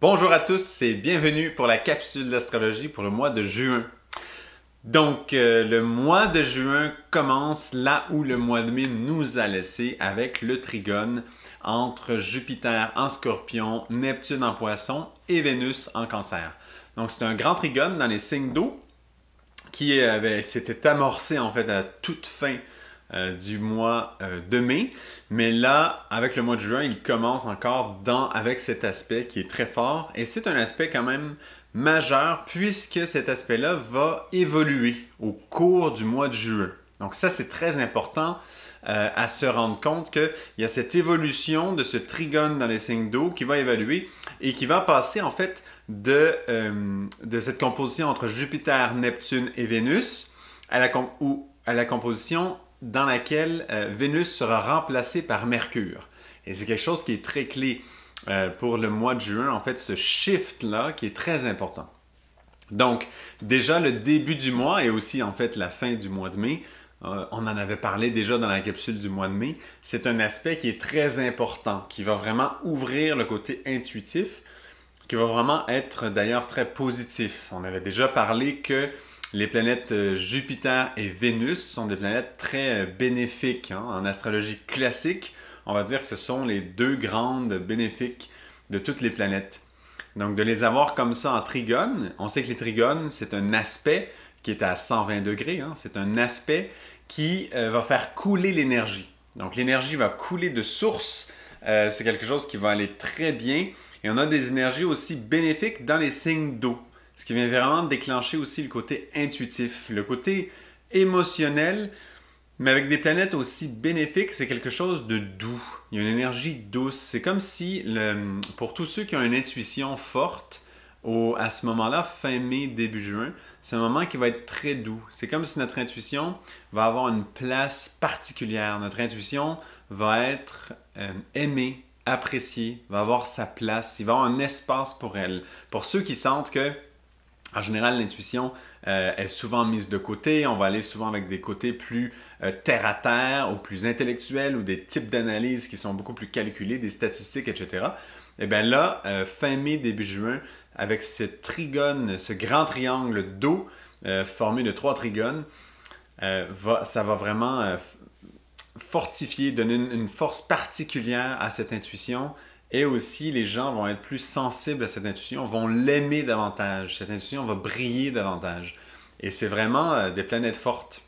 Bonjour à tous et bienvenue pour la capsule d'astrologie pour le mois de juin. Donc, euh, le mois de juin commence là où le mois de mai nous a laissé avec le trigone entre Jupiter en scorpion, Neptune en poisson et Vénus en cancer. Donc, c'est un grand trigone dans les signes d'eau qui s'était amorcé en fait à toute fin euh, du mois euh, de mai. Mais là, avec le mois de juin, il commence encore dans, avec cet aspect qui est très fort. Et c'est un aspect quand même majeur puisque cet aspect-là va évoluer au cours du mois de juin. Donc ça, c'est très important euh, à se rendre compte qu'il y a cette évolution de ce trigone dans les signes d'eau qui va évoluer et qui va passer en fait de, cette composition entre Jupiter, Neptune et Vénus ou à la composition dans laquelle euh, Vénus sera remplacée par Mercure. Et c'est quelque chose qui est très clé euh, pour le mois de juin, en fait, ce shift-là qui est très important. Donc, déjà le début du mois et aussi en fait la fin du mois de mai, euh, on en avait parlé déjà dans la capsule du mois de mai, c'est un aspect qui est très important, qui va vraiment ouvrir le côté intuitif, qui va vraiment être d'ailleurs très positif. On avait déjà parlé que les planètes euh, Jupiter et Vénus sont des planètes très euh, bénéfiques. Hein, en astrologie classique, on va dire que ce sont les deux grandes bénéfiques de toutes les planètes. Donc de les avoir comme ça en trigone, on sait que les trigones, c'est un aspect qui est à 120 degrés, hein, c'est un aspect qui euh, va faire couler l'énergie. Donc l'énergie va couler de source, c'est quelque chose qui va aller très bien. Et on a des énergies aussi bénéfiques dans les signes d'eau ce qui vient vraiment déclencher aussi le côté intuitif, le côté émotionnel, mais avec des planètes aussi bénéfiques, c'est quelque chose de doux. Il y a une énergie douce. C'est comme si, pour tous ceux qui ont une intuition forte, au, à ce moment-là, fin mai, début juin, c'est un moment qui va être très doux. C'est comme si notre intuition va avoir une place particulière. Notre intuition va être euh, aimée, appréciée, va avoir sa place, il va avoir un espace pour elle. Pour ceux qui sentent que en général, l'intuition euh, est souvent mise de côté. On va aller souvent avec des côtés plus euh, terre à terre ou plus intellectuels ou des types d'analyses qui sont beaucoup plus calculés, des statistiques, etc. Et eh bien là, euh, fin mai, début juin, avec ce trigone, ce grand triangle d'eau formé de trois trigones, ça va vraiment fortifier, donner une, force particulière à cette intuition, et aussi, les gens vont être plus sensibles à cette intuition, vont l'aimer davantage. Cette intuition va briller davantage. Et c'est vraiment euh, des planètes fortes.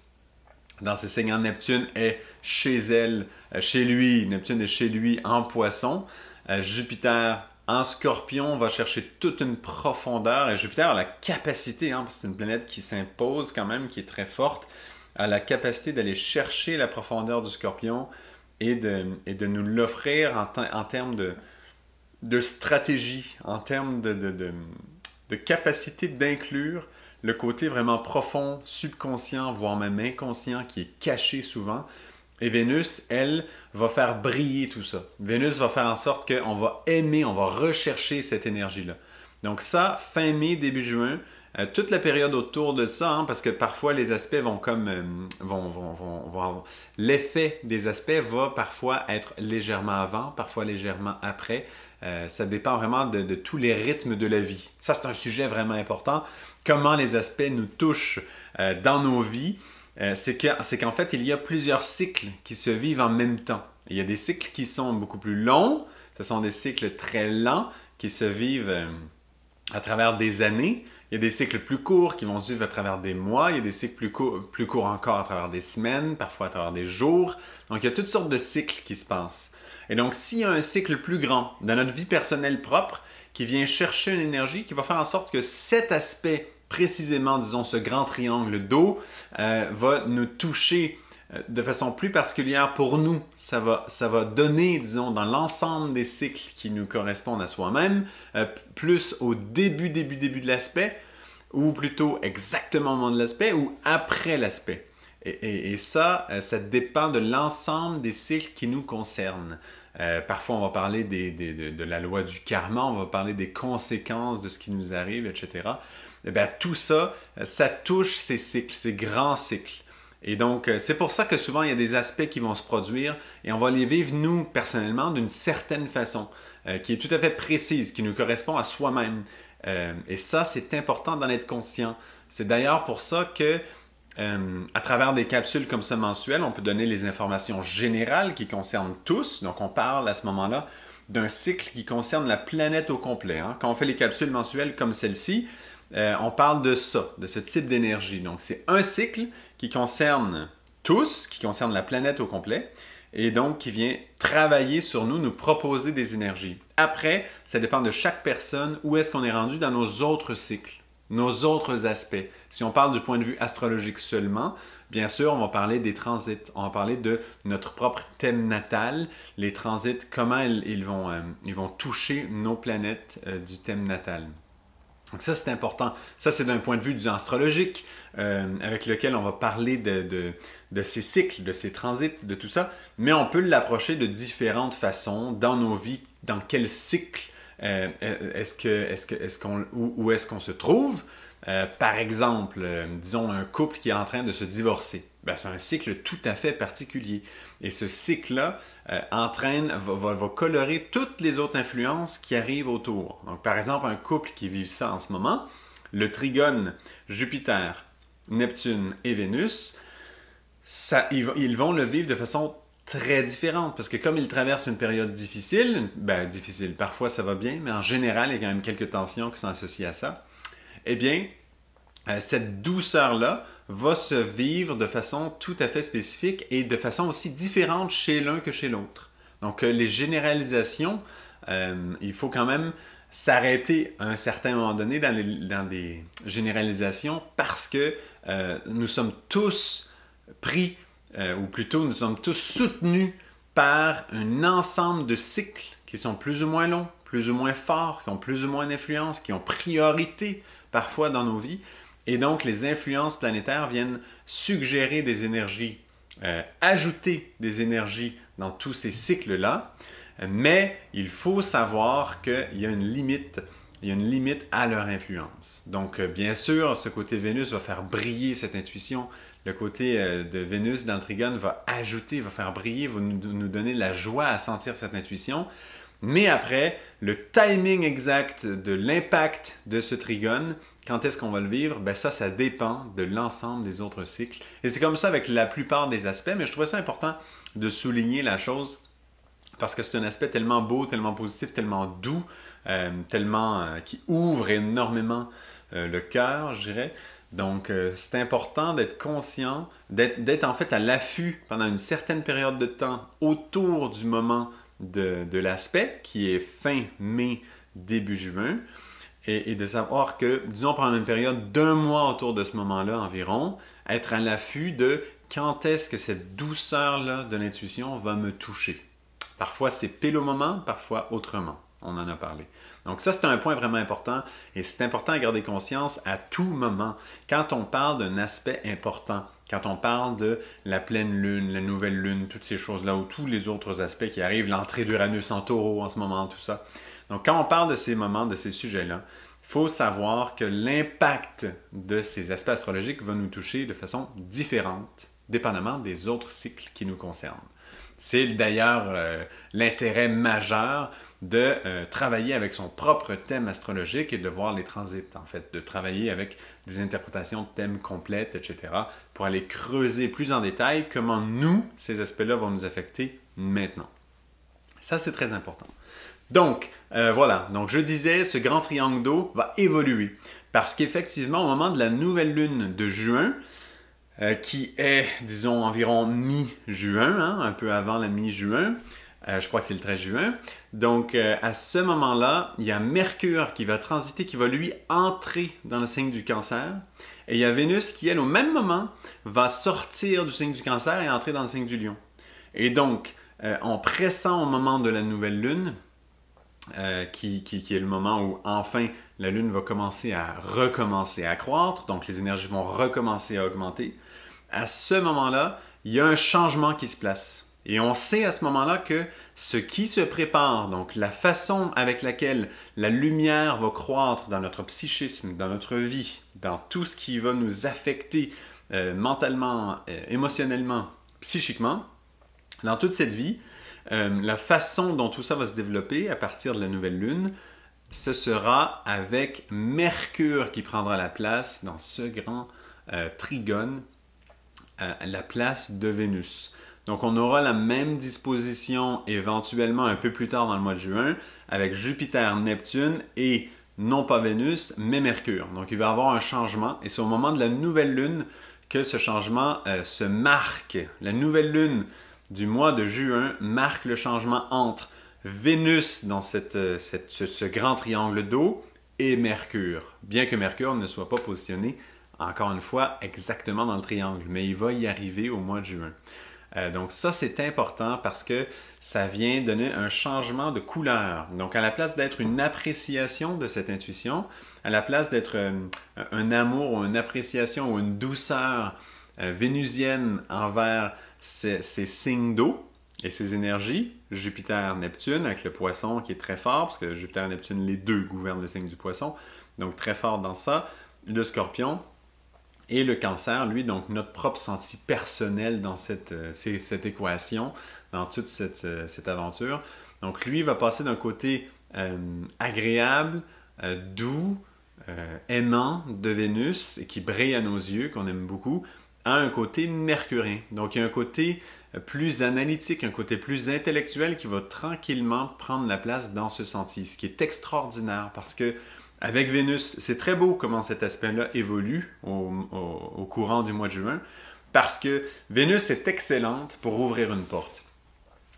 Dans ces signes, Neptune est chez elle, euh, chez lui. Neptune est chez lui en poisson. Euh, Jupiter en scorpion va chercher toute une profondeur. Et Jupiter a la capacité, hein, c'est une planète qui s'impose quand même, qui est très forte, a la capacité d'aller chercher la profondeur du scorpion et de, de nous l'offrir en termes de, de stratégie, en termes de, capacité d'inclure le côté vraiment profond, subconscient, voire même inconscient, qui est caché souvent. Et Vénus, elle, va faire briller tout ça. Vénus va faire en sorte qu'on va aimer, on va rechercher cette énergie-là. Donc ça, fin mai, début juin, euh, toute la période autour de ça, hein, parce que parfois les aspects vont comme... Euh, vont, L'effet des aspects va parfois être légèrement avant, parfois légèrement après. Euh, ça dépend vraiment de, tous les rythmes de la vie. Ça, c'est un sujet vraiment important. Comment les aspects nous touchent euh, dans nos vies, euh, c'est qu'en fait, il y a plusieurs cycles qui se vivent en même temps. Il y a des cycles qui sont beaucoup plus longs, ce sont des cycles très lents qui se vivent à travers des années. Il y a des cycles plus courts qui vont se vivre à travers des mois, il y a des cycles plus courts encore à travers des semaines, parfois à travers des jours. Donc il y a toutes sortes de cycles qui se passent. Et donc, s'il y a un cycle plus grand dans notre vie personnelle propre qui vient chercher une énergie, qui va faire en sorte que cet aspect précisément, disons, ce grand triangle d'eau euh, va nous toucher euh, de façon plus particulière pour nous. Ça va, donner, disons, dans l'ensemble des cycles qui nous correspondent à soi-même, euh, plus au début, début, début de l'aspect, ou plutôt exactement au moment de l'aspect, ou après l'aspect. Et, ça, euh, ça dépend de l'ensemble des cycles qui nous concernent. Euh, parfois, on va parler de, la loi du karma, on va parler des conséquences de ce qui nous arrive, etc. Et eh bien, tout ça, euh, ça touche ces cycles, ces grands cycles. Et donc, c'est pour ça que souvent, il y a des aspects qui vont se produire et on va les vivre, nous, personnellement, d'une certaine façon, qui est tout à fait précise, qui nous correspond à soi-même. et ça, c'est important d'en être conscient. C'est d'ailleurs pour ça que euh, à travers des capsules comme ça mensuelles, on peut donner les informations générales qui concernent tous. Donc, on parle à ce moment-là d'un cycle qui concerne la planète au complet. Hein. Quand on fait les capsules mensuelles comme celle-ci, euh, on parle de ça, de ce type d'énergie. Donc, c'est un cycle qui concerne tous, qui concerne la planète au complet, et donc qui vient travailler sur nous, nous proposer des énergies. Après, ça dépend de chaque personne, où est-ce qu'on est rendu dans nos autres cycles nos autres aspects. Si on parle du point de vue astrologique seulement, bien sûr, on va parler des transits, on va parler de notre propre thème natal, les transits, comment ils, vont, euh, ils vont, toucher nos planètes euh, du thème natal. Donc ça, c'est important. Ça, c'est d'un point de vue du astrologique, euh, avec lequel on va parler de, de, ces cycles, de ces transits, de tout ça. Mais on peut l'approcher de différentes façons dans nos vies, dans quel cycle euh, euh, est-ce que, est-ce que, est-ce qu'on, où, est-ce qu'on se trouve. Euh, par exemple, disons un couple qui est en train de se divorcer. Ben, c'est un cycle tout à fait particulier. Et ce cycle-là entraîne, va, colorer toutes les autres influences qui arrivent autour. Donc, par exemple, un couple qui vit ça en ce moment, le trigone Jupiter, Neptune et Vénus, ça, ils, ils vont le vivre de façon très différentes parce que comme ils traversent une période difficile, ben, difficile, parfois ça va bien, mais en général, il y a quand même quelques tensions qui sont associées à ça. Eh bien, euh, cette douceur-là va se vivre de façon tout à fait spécifique et de façon aussi différente chez l'un que chez l'autre. Donc euh, les généralisations, euh, il faut quand même s'arrêter à un certain moment donné dans, les, des généralisations parce que nous sommes tous pris euh, ou plutôt nous sommes tous soutenus par un ensemble de cycles qui sont plus ou moins longs, plus ou moins forts, qui ont plus ou moins d'influence, qui ont priorité parfois dans nos vies. Et donc les influences planétaires viennent suggérer des énergies, euh, ajouter des énergies dans tous ces cycles-là. Mais il faut savoir qu'il y a une limite il y a une limite à leur influence. Donc, euh, bien sûr, ce côté Vénus va faire briller cette intuition, le côté euh, de Vénus dans trigone va ajouter, va faire briller, va nous, donner la joie à sentir cette intuition. Mais après, le timing exact de l'impact de ce trigone, quand est-ce qu'on va le vivre, ben ça, ça dépend de l'ensemble des autres cycles. Et c'est comme ça avec la plupart des aspects, mais je trouvais ça important de souligner la chose parce que c'est un aspect tellement beau, tellement positif, tellement doux, euh, tellement euh, qui ouvre énormément le cœur, je dirais. Donc, euh, c'est important d'être conscient, d'être en fait à l'affût pendant une certaine période de temps autour du moment de, l'aspect, qui est fin mai, début juin, et, et de savoir que, disons, pendant une période d'un mois autour de ce moment-là environ, être à l'affût de quand est-ce que cette douceur-là de l'intuition va me toucher. Parfois, c'est pile au moment, parfois autrement. On en a parlé. Donc ça, c'est un point vraiment important et c'est important à garder conscience à tout moment. Quand on parle d'un aspect important, quand on parle de la pleine lune, la nouvelle lune, toutes ces choses-là, ou tous les autres aspects qui arrivent, l'entrée d'Uranus en taureau en ce moment, tout ça. Donc quand on parle de ces moments, de ces sujets-là, il faut savoir que l'impact de ces aspects astrologiques va nous toucher de façon différente, dépendamment des autres cycles qui nous concernent. C'est d'ailleurs euh, l'intérêt majeur de euh, travailler avec son propre thème astrologique et de voir les transits, en fait, de travailler avec des interprétations de thèmes complètes, etc., pour aller creuser plus en détail comment nous, ces aspects-là vont nous affecter maintenant. Ça, c'est très important. Donc, euh, voilà, donc je disais, ce grand triangle d'eau va évoluer, parce qu'effectivement, au moment de la nouvelle lune de juin, euh, qui est, disons, environ mi-juin, hein, un peu avant la mi-juin, euh, je crois que c'est le 13 juin. Donc, euh, à ce moment-là, il y a Mercure qui va transiter, qui va lui entrer dans le signe du cancer. Et il y a Vénus qui, elle, au même moment, va sortir du signe du cancer et entrer dans le signe du lion. Et donc, euh, en pressant au moment de la nouvelle lune, qui, qui est le moment où enfin la lune va commencer à recommencer à croître, donc les énergies vont recommencer à augmenter, à ce moment-là, il y a un changement qui se place. Et on sait à ce moment-là que ce qui se prépare, donc la façon avec laquelle la lumière va croître dans notre psychisme, dans notre vie, dans tout ce qui va nous affecter euh, mentalement, euh, émotionnellement, psychiquement, dans toute cette vie, euh, la façon dont tout ça va se développer à partir de la nouvelle lune, ce sera avec Mercure qui prendra la place dans ce grand trigone, la place de Vénus. Donc on aura la même disposition éventuellement un peu plus tard dans le mois de juin avec Jupiter, Neptune et non pas Vénus, mais Mercure. Donc il va y avoir un changement et c'est au moment de la nouvelle lune que ce changement euh, se marque. La nouvelle lune du mois de juin marque le changement entre Vénus dans euh, ce, grand triangle d'eau et Mercure, bien que Mercure ne soit pas positionné, encore une fois, exactement dans le triangle, mais il va y arriver au mois de juin. Euh, donc ça, c'est important parce que ça vient donner un changement de couleur. Donc à la place d'être une appréciation de cette intuition, à la place d'être euh, un, amour ou une appréciation ou une douceur euh, vénusienne envers ces, signes d'eau et ces énergies, Jupiter, Neptune, avec le poisson qui est très fort, parce que Jupiter Neptune, les deux gouvernent le signe du poisson, donc très fort dans ça, le scorpion, et le cancer, lui, donc notre propre senti personnel dans cette, euh, équation, dans toute euh, cette, aventure. Donc lui va passer d'un côté euh, agréable, doux, aimant de Vénus et qui brille à nos yeux, qu'on aime beaucoup, à un côté mercurien. Donc il y a un côté plus analytique, un côté plus intellectuel qui va tranquillement prendre la place dans ce senti, ce qui est extraordinaire parce que avec Vénus, c'est très beau comment cet aspect-là évolue au, courant du mois de juin, parce que Vénus est excellente pour ouvrir une porte.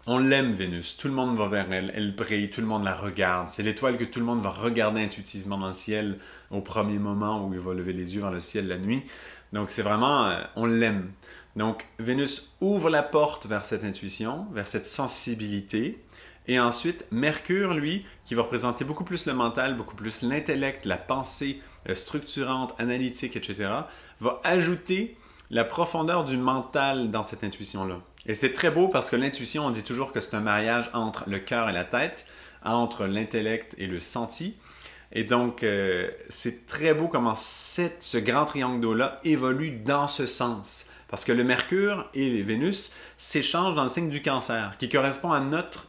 On l'aime, Vénus. Tout le monde va vers elle. Elle brille, tout le monde la regarde. C'est l'étoile que tout le monde va regarder intuitivement dans le ciel au premier moment où il va lever les yeux vers le ciel la nuit. Donc c'est vraiment, euh, on l'aime. Donc Vénus ouvre la porte vers cette intuition, vers cette sensibilité. Et ensuite, Mercure, lui, qui va représenter beaucoup plus le mental, beaucoup plus l'intellect, la pensée euh, structurante, analytique, etc., va ajouter la profondeur du mental dans cette intuition-là. Et c'est très beau parce que l'intuition, on dit toujours que c'est un mariage entre le cœur et la tête, entre l'intellect et le senti. Et donc, euh, c'est très beau comment cette, ce grand triangle d'eau-là évolue dans ce sens. Parce que le Mercure et les Vénus s'échangent dans le signe du cancer, qui correspond à notre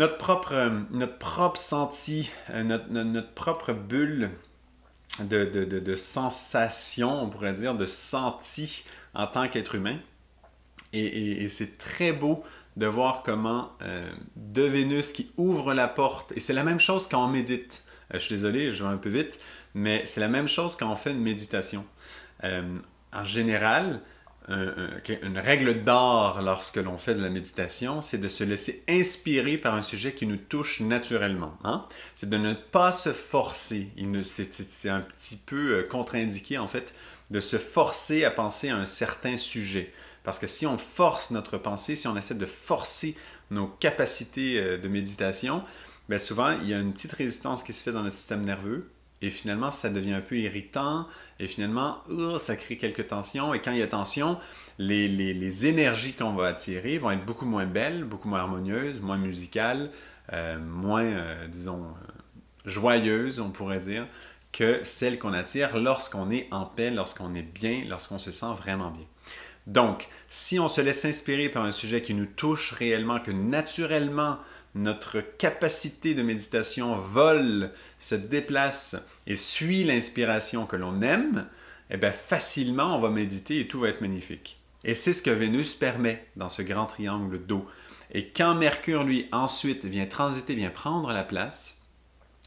euh, notre propre, senti, euh, notre, propre bulle de, sensation, on pourrait dire, de senti en tant qu'être humain. Et, c'est très beau de voir comment euh, de Vénus qui ouvre la porte, et c'est la même chose quand on médite. je suis désolé, je vais un peu vite, mais c'est la même chose quand on fait une méditation. en général, une règle d'or lorsque l'on fait de la méditation, c'est de se laisser inspirer par un sujet qui nous touche naturellement. Hein. C'est de ne pas se forcer. C'est un petit peu euh, contre-indiqué, en fait, de se forcer à penser à un certain sujet. Parce que si on force notre pensée, si on essaie de forcer nos capacités euh, de méditation, ben, souvent, il y a une petite résistance qui se fait dans notre système nerveux. Et finalement, ça devient un peu irritant, et finalement, oh, ça crée quelques tensions. Et quand il y a tension, les, énergies qu'on va attirer vont être beaucoup moins belles, beaucoup moins harmonieuses, moins musicales, euh, moins, euh, disons, euh, joyeuses, on pourrait dire, que celles qu'on attire lorsqu'on est en paix, lorsqu'on est bien, lorsqu'on se sent vraiment bien. Donc, si on se laisse inspirer par un sujet qui nous touche réellement, que naturellement, notre capacité de méditation vole, se déplace et suit l'inspiration que l'on aime, eh bien facilement on va méditer et tout va être magnifique. Et c'est ce que Vénus permet dans ce grand triangle d'eau. Et quand Mercure, lui, ensuite vient transiter, vient prendre la place,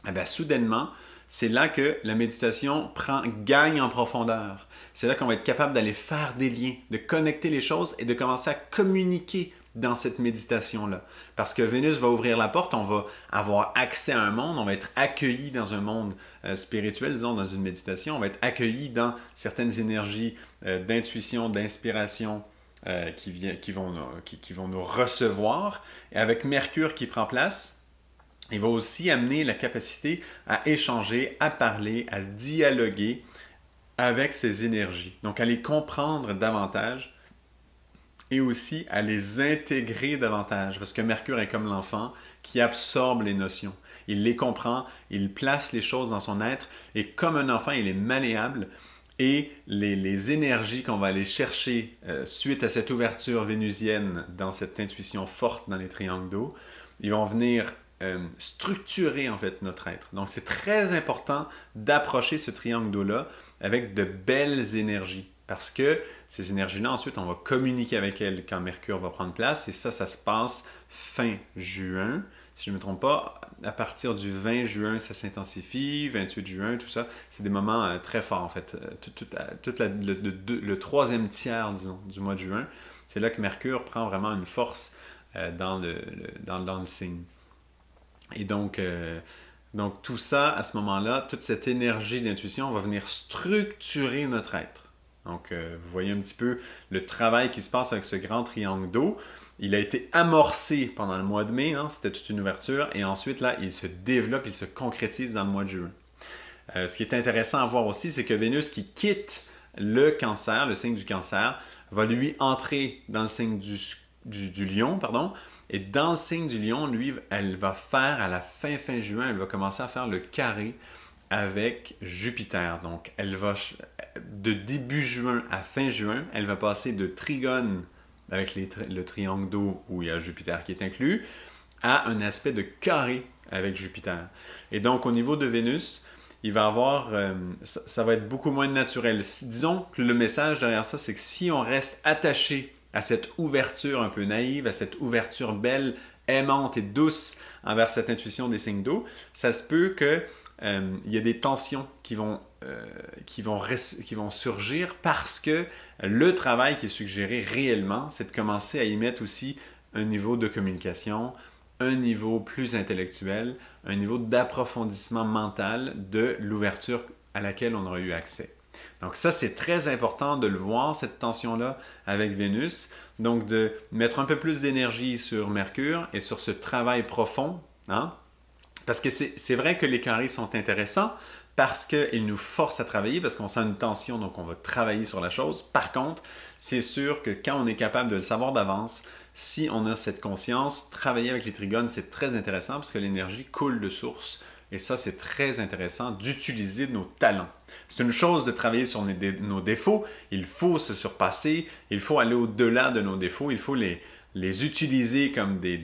eh bien soudainement, c'est là que la méditation prend, gagne en profondeur. C'est là qu'on va être capable d'aller faire des liens, de connecter les choses et de commencer à communiquer dans cette méditation-là. Parce que Vénus va ouvrir la porte, on va avoir accès à un monde, on va être accueilli dans un monde euh, spirituel, disons, dans une méditation, on va être accueilli dans certaines énergies euh, d'intuition, d'inspiration. Euh, qui, qui, vont qui, qui vont nous recevoir. Et avec Mercure qui prend place, il va aussi amener la capacité à échanger, à parler, à dialoguer avec ces énergies. Donc à les comprendre davantage et aussi à les intégrer davantage, parce que Mercure est comme l'enfant qui absorbe les notions. Il les comprend, il place les choses dans son être, et comme un enfant, il est malléable, et les, énergies qu'on va aller chercher euh, suite à cette ouverture vénusienne dans cette intuition forte dans les triangles d'eau, ils vont venir euh, structurer en fait notre être. Donc c'est très important d'approcher ce triangle d'eau-là avec de belles énergies. Parce que ces énergies-là, ensuite, on va communiquer avec elles quand Mercure va prendre place. Et ça, ça se passe fin juin. Si je ne me trompe pas, à partir du 20 juin, ça s'intensifie, 28 juin, tout ça. C'est des moments euh, très forts, en fait. Euh, tout, euh, le, troisième tiers, disons, du mois de juin, c'est là que Mercure prend vraiment une force dans, le, dans, signe. Et donc, donc, tout ça, à ce moment-là, toute cette énergie d'intuition va venir structurer notre être. Donc, euh, vous voyez un petit peu le travail qui se passe avec ce grand triangle d'eau. Il a été amorcé pendant le mois de mai, hein, c'était toute une ouverture, et ensuite, là, il se développe, il se concrétise dans le mois de juin. Euh, ce qui est intéressant à voir aussi, c'est que Vénus qui quitte le cancer, le signe du cancer, va lui entrer dans le signe du, du lion, pardon, et dans le signe du lion, lui, elle va faire à la fin fin juin, elle va commencer à faire le carré avec Jupiter. Donc, elle va, de début juin à fin juin, elle va passer de trigone avec le triangle d'eau où il y a Jupiter qui est inclus, à un aspect de carré avec Jupiter. Et donc, au niveau de Vénus, il va avoir, euh, ça, va être beaucoup moins naturel. disons que le message derrière ça, c'est que si on reste attaché à cette ouverture un peu naïve, à cette ouverture belle, aimante et douce envers cette intuition des signes d'eau, ça se peut que euh, il y a des tensions qui vont, euh, qui vont surgir parce que le travail qui est suggéré réellement, c'est de commencer à y mettre aussi un niveau de communication, un niveau plus intellectuel, un niveau d'approfondissement mental de l'ouverture à laquelle on aurait eu accès. Donc ça, c'est très important de le voir, cette tension-là avec Vénus. Donc de mettre un peu plus d'énergie sur Mercure et sur ce travail profond, hein, parce que c'est vrai que les carrés sont intéressants parce qu'ils nous forcent à travailler, parce qu'on sent une tension, donc on va travailler sur la chose. Par contre, c'est sûr que quand on est capable de le savoir d'avance, si on a cette conscience, travailler avec les trigones, c'est très intéressant parce que l'énergie coule de source. Et ça, c'est très intéressant d'utiliser nos talents. C'est une chose de travailler sur nos défauts. Il faut se surpasser. Il faut aller au-delà de nos défauts. Il faut les, utiliser comme des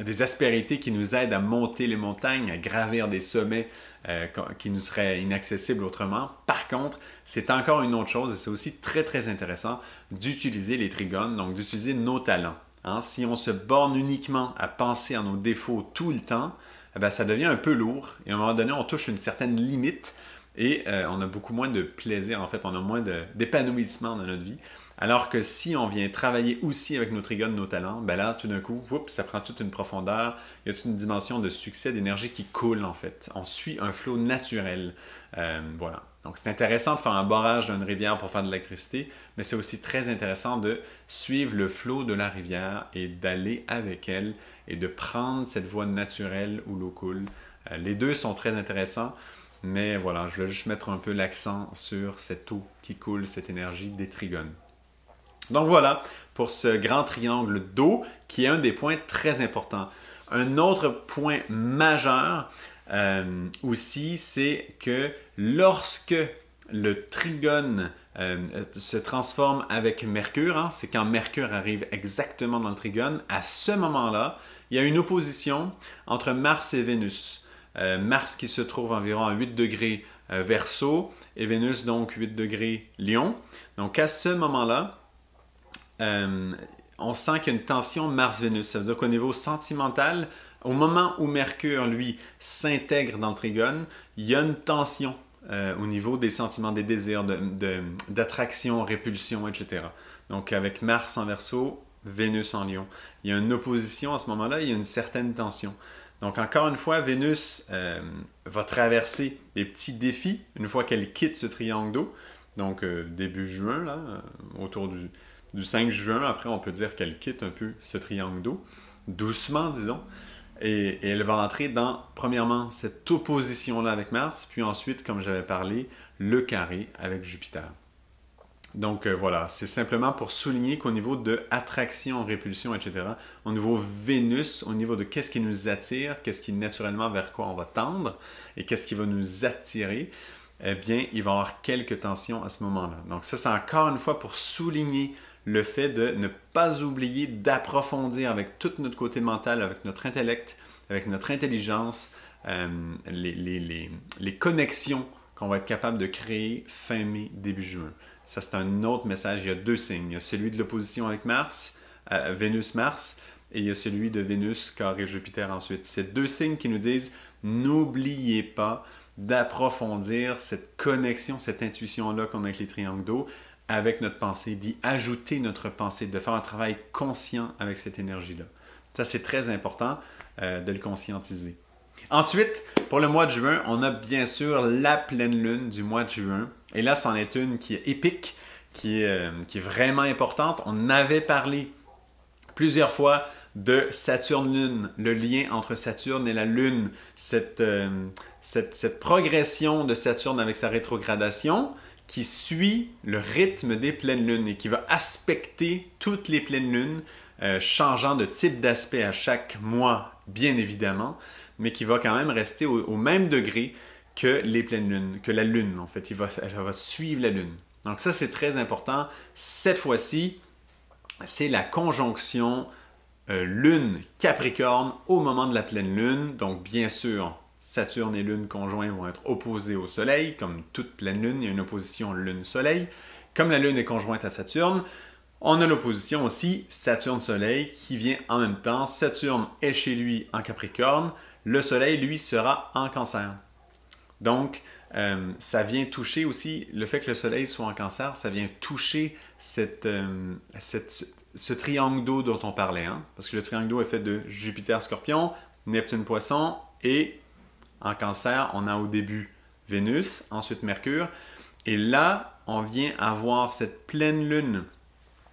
des aspérités qui nous aident à monter les montagnes, à gravir des sommets euh, qui nous seraient inaccessibles autrement. Par contre, c'est encore une autre chose et c'est aussi très très intéressant d'utiliser les trigones, donc d'utiliser nos talents. Hein, si on se borne uniquement à penser à nos défauts tout le temps, eh ben, ça devient un peu lourd et à un moment donné, on touche une certaine limite et euh, on a beaucoup moins de plaisir, en fait, on a moins d'épanouissement dans notre vie. Alors que si on vient travailler aussi avec nos trigones, nos talents, ben là, tout d'un coup, ça prend toute une profondeur, il y a toute une dimension de succès, d'énergie qui coule en fait. On suit un flot naturel. Euh, voilà. Donc c'est intéressant de faire un barrage d'une rivière pour faire de l'électricité, mais c'est aussi très intéressant de suivre le flot de la rivière et d'aller avec elle et de prendre cette voie naturelle où l'eau coule. Euh, les deux sont très intéressants. Mais voilà, je vais juste mettre un peu l'accent sur cette eau qui coule, cette énergie des trigones. Donc voilà pour ce grand triangle d'eau qui est un des points très importants. Un autre point majeur euh, aussi, c'est que lorsque le trigone euh, se transforme avec Mercure, hein, c'est quand Mercure arrive exactement dans le trigone, à ce moment-là, il y a une opposition entre Mars et Vénus. Euh, Mars qui se trouve environ à 8 degrés Verseau et Vénus donc 8 degrés Lion. Donc à ce moment-là, euh, on sent qu'il y a une tension Mars-Vénus. Ça veut dire qu'au niveau sentimental, au moment où Mercure, lui, s'intègre dans le Trigone, il y a une tension euh, au niveau des sentiments, des désirs, d'attraction, répulsion, etc. Donc avec Mars en verso, Vénus en lion. Il y a une opposition à ce moment-là, il y a une certaine tension. Donc encore une fois, Vénus euh, va traverser des petits défis une fois qu'elle quitte ce triangle d'eau, donc début juin, là, autour du, du 5 juin, après, on peut dire qu'elle quitte un peu ce triangle d'eau, doucement, disons. Et, elle va entrer dans, premièrement, cette opposition-là avec Mars, puis ensuite, comme j'avais parlé, le carré avec Jupiter. Donc euh, voilà, c'est simplement pour souligner qu'au niveau de attraction, répulsion, etc., au niveau Vénus, au niveau de qu'est-ce qui nous attire, qu'est-ce qui naturellement vers quoi on va tendre et qu'est-ce qui va nous attirer, eh bien, il va y avoir quelques tensions à ce moment-là. Donc ça, c'est encore une fois pour souligner le fait de ne pas oublier d'approfondir avec tout notre côté mental, avec notre intellect, avec notre intelligence, euh, les, connexions qu'on va être capable de créer fin mai, début juin. Ça, c'est un autre message. Il y a deux signes. Il y a celui de l'opposition avec Mars, euh, Vénus-Mars, et il y a celui de Vénus, carré Jupiter ensuite. C'est deux signes qui nous disent n'oubliez pas d'approfondir cette connexion, cette intuition-là qu'on a avec les triangles d'eau, avec notre pensée, d'y ajouter notre pensée, de faire un travail conscient avec cette énergie-là. Ça, c'est très important euh, de le conscientiser. Ensuite, pour le mois de juin, on a bien sûr la pleine lune du mois de juin. Et là, c'en est une qui est épique, qui est, euh, vraiment importante. On avait parlé plusieurs fois de Saturne-Lune, le lien entre Saturne et la Lune, cette, euh, cette progression de Saturne avec sa rétrogradation qui suit le rythme des pleines lunes et qui va aspecter toutes les pleines lunes, euh, changeant de type d'aspect à chaque mois, bien évidemment, mais qui va quand même rester au, même degré que les pleines lunes, que la lune en fait. Il va, elle va suivre la lune. Donc ça, c'est très important. Cette fois-ci, c'est la conjonction euh, lune-capricorne au moment de la pleine lune. Donc bien sûr, Saturne et Lune conjoints vont être opposés au Soleil. Comme toute pleine Lune, il y a une opposition Lune-Soleil. Comme la Lune est conjointe à Saturne, on a l'opposition aussi Saturne-Soleil qui vient en même temps. Saturne est chez lui en Capricorne, le Soleil, lui, sera en Cancer. Donc, euh, ça vient toucher aussi, le fait que le Soleil soit en Cancer, ça vient toucher euh, ce triangle d'eau dont on parlait. Hein. Parce que le triangle d'eau est fait de Jupiter-Scorpion, Neptune-Poisson et en cancer, on a au début Vénus, ensuite Mercure. Et là, on vient avoir cette pleine lune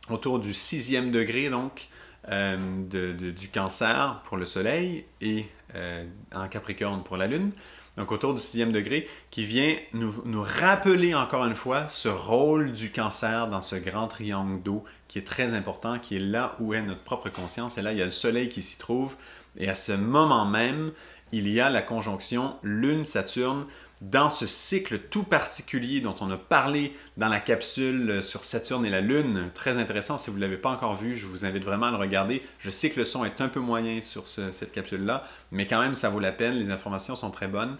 autour du sixième degré, donc, euh, du cancer pour le Soleil et euh, en Capricorne pour la Lune. Donc autour du sixième degré, qui vient nous rappeler encore une fois ce rôle du cancer dans ce grand triangle d'eau qui est très important, qui est là où est notre propre conscience. Et là, il y a le Soleil qui s'y trouve. Et à ce moment même, il y a la conjonction Lune-Saturne dans ce cycle tout particulier dont on a parlé dans la capsule euh, sur Saturne et la Lune. Très intéressant, si vous ne l'avez pas encore vu, je vous invite vraiment à le regarder. Je sais que le son est un peu moyen sur cette capsule-là, mais quand même, ça vaut la peine, les informations sont très bonnes.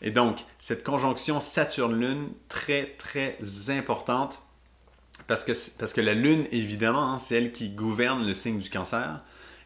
Et donc, cette conjonction Saturne-Lune, très, très importante, parce que, parce que la Lune, évidemment, hein, c'est elle qui gouverne le signe du cancer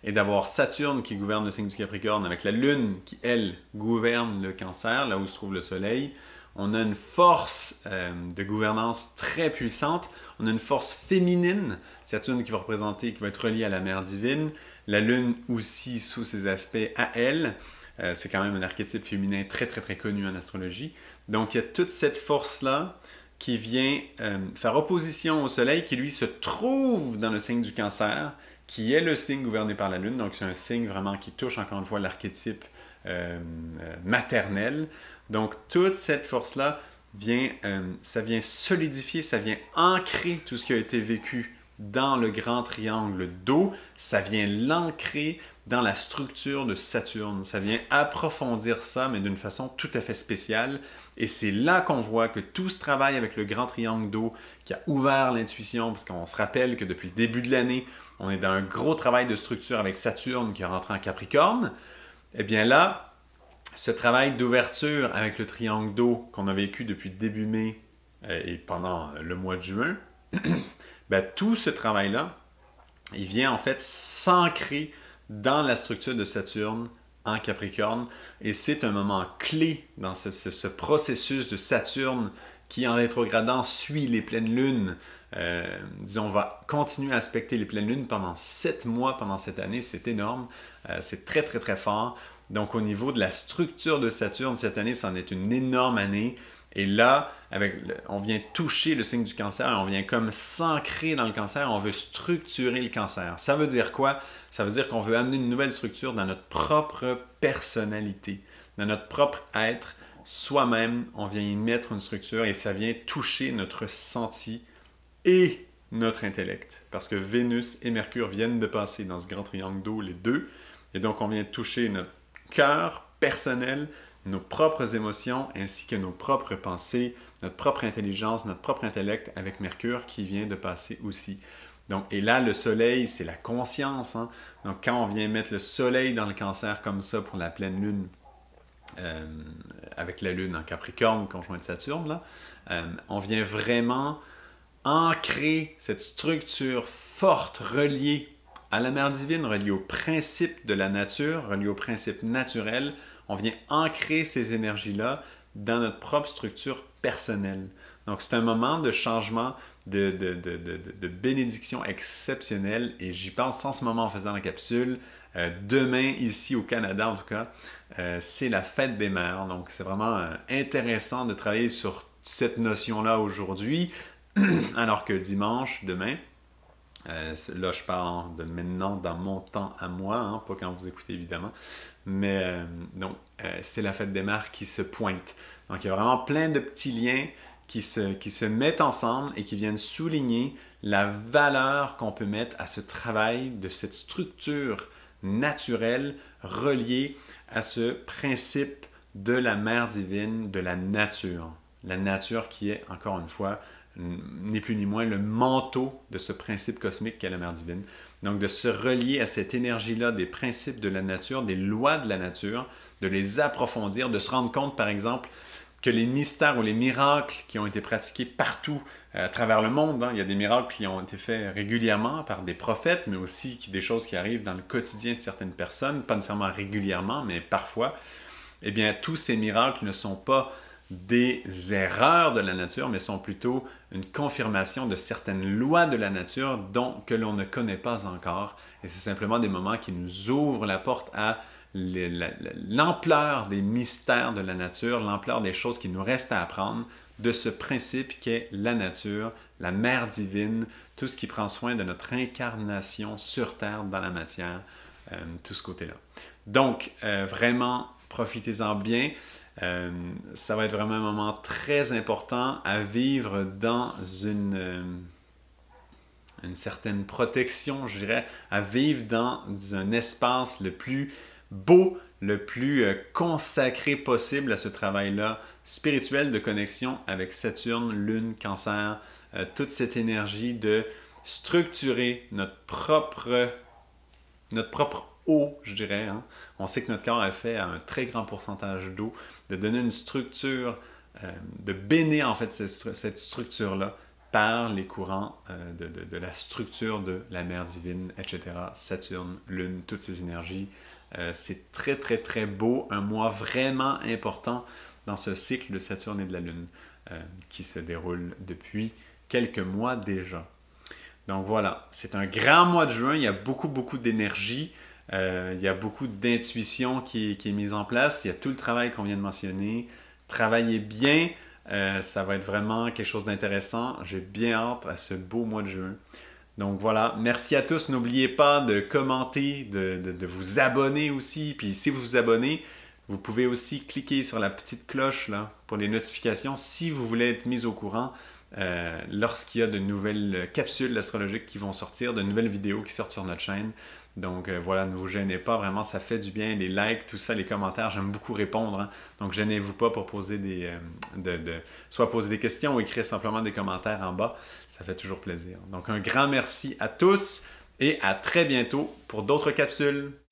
et d'avoir Saturne qui gouverne le signe du Capricorne avec la Lune qui, elle, gouverne le cancer, là où se trouve le Soleil, on a une force euh, de gouvernance très puissante, on a une force féminine, Saturne qui va représenter, qui va être reliée à la Mère divine, la Lune aussi sous ses aspects à elle, euh, c'est quand même un archétype féminin très très très connu en astrologie, donc il y a toute cette force-là qui vient euh, faire opposition au Soleil qui lui se trouve dans le signe du cancer qui est le signe gouverné par la Lune. Donc, c'est un signe vraiment qui touche encore une fois l'archétype euh, euh, maternel. Donc, toute cette force-là vient, euh, ça vient solidifier, ça vient ancrer tout ce qui a été vécu dans le grand triangle d'eau, ça vient l'ancrer dans la structure de Saturne, ça vient approfondir ça, mais d'une façon tout à fait spéciale. Et c'est là qu'on voit que tout ce travail avec le grand triangle d'eau qui a ouvert l'intuition, parce qu'on se rappelle que depuis le début de l'année, on est dans un gros travail de structure avec Saturne qui rentre en Capricorne, eh bien là, ce travail d'ouverture avec le triangle d'eau qu'on a vécu depuis début mai euh, et pendant euh, le mois de juin, ben, tout ce travail-là, il vient en fait s'ancrer dans la structure de Saturne en Capricorne. Et c'est un moment clé dans ce, ce, processus de Saturne qui, en rétrogradant, suit les pleines lunes euh, disons, on va continuer à aspecter les pleines lunes pendant sept mois pendant cette année. C'est énorme. Euh, c'est très, très, très fort. Donc, au niveau de la structure de Saturne, cette année, c'en est une énorme année. Et là, on vient toucher le signe du cancer, on vient comme s'ancrer dans le cancer, on veut structurer le cancer. Ça veut dire quoi? Ça veut dire qu'on veut amener une nouvelle structure dans notre propre personnalité, dans notre propre être, soi-même, on vient y mettre une structure et ça vient toucher notre senti et notre intellect, parce que Vénus et Mercure viennent de passer dans ce grand triangle d'eau, les deux, et donc on vient toucher notre cœur personnel, nos propres émotions, ainsi que nos propres pensées, notre propre intelligence, notre propre intellect avec Mercure qui vient de passer aussi. Donc, et là, le soleil, c'est la conscience. Hein. Donc, quand on vient mettre le soleil dans le cancer comme ça pour la pleine lune, euh, avec la lune en Capricorne, conjoint de Saturne, là, euh, on vient vraiment ancrer cette structure forte reliée à la mère divine, reliée au principe de la nature, reliée au principe naturel. On vient ancrer ces énergies-là dans notre propre structure personnelle. Donc c'est un moment de changement, de, bénédiction exceptionnelle et j'y pense en ce moment en faisant la capsule. Euh, demain, ici au Canada en tout cas, euh, c'est la fête des mères. Donc c'est vraiment euh, intéressant de travailler sur cette notion-là aujourd'hui. Alors que dimanche, demain, euh, là je parle de maintenant dans mon temps à moi, hein, pas quand vous écoutez évidemment, mais euh, euh, c'est la fête des mères qui se pointe. Donc il y a vraiment plein de petits liens qui se, qui se mettent ensemble et qui viennent souligner la valeur qu'on peut mettre à ce travail de cette structure naturelle reliée à ce principe de la mère divine, de la nature. La nature qui est, encore une fois, ni plus ni moins le manteau de ce principe cosmique qu'est la mère divine. Donc de se relier à cette énergie-là des principes de la nature, des lois de la nature, de les approfondir, de se rendre compte par exemple que les mystères ou les miracles qui ont été pratiqués partout euh, à travers le monde, hein, il y a des miracles qui ont été faits régulièrement par des prophètes, mais aussi des choses qui arrivent dans le quotidien de certaines personnes, pas nécessairement régulièrement, mais parfois, eh bien tous ces miracles ne sont pas des erreurs de la nature, mais sont plutôt une confirmation de certaines lois de la nature dont, que l'on ne connaît pas encore. Et c'est simplement des moments qui nous ouvrent la porte à l'ampleur des mystères de la nature, l'ampleur des choses qui nous restent à apprendre, de ce principe qu'est la nature, la mère divine, tout ce qui prend soin de notre incarnation sur Terre dans la matière, euh, tout ce côté-là. Donc, euh, vraiment, profitez-en bien. Euh, ça va être vraiment un moment très important à vivre dans une, euh, certaine protection, je dirais, à vivre dans un espace le plus beau, le plus euh, consacré possible à ce travail-là spirituel de connexion avec Saturne, Lune, Cancer, toute cette énergie de structurer notre propre, notre propre eau, je dirais. Hein. On sait que notre corps a fait un très grand pourcentage d'eau, de donner une structure, euh, de bénir en fait cette, structure-là par les courants euh, de, la structure de la mer divine, etc. Saturne, Lune, toutes ces énergies. Euh, c'est très très très beau, un mois vraiment important dans ce cycle de Saturne et de la Lune qui se déroule depuis quelques mois déjà. Donc voilà, c'est un grand mois de juin, il y a beaucoup beaucoup d'énergie. Euh, il y a beaucoup d'intuition qui, est mise en place. Il y a tout le travail qu'on vient de mentionner. Travaillez bien. Euh, ça va être vraiment quelque chose d'intéressant. J'ai bien hâte à ce beau mois de juin. Donc voilà, merci à tous. N'oubliez pas de commenter, de, vous abonner aussi. Puis si vous vous abonnez, vous pouvez aussi cliquer sur la petite cloche là, pour les notifications si vous voulez être mis au courant euh, lorsqu'il y a de nouvelles capsules astrologiques qui vont sortir, de nouvelles vidéos qui sortent sur notre chaîne. Donc euh, voilà, ne vous gênez pas, vraiment, ça fait du bien. Les likes, tout ça, les commentaires, j'aime beaucoup répondre. Hein. Donc gênez-vous pas pour poser des. Euh, de, de, soit poser des questions ou écrire simplement des commentaires en bas. Ça fait toujours plaisir. Donc un grand merci à tous et à très bientôt pour d'autres capsules.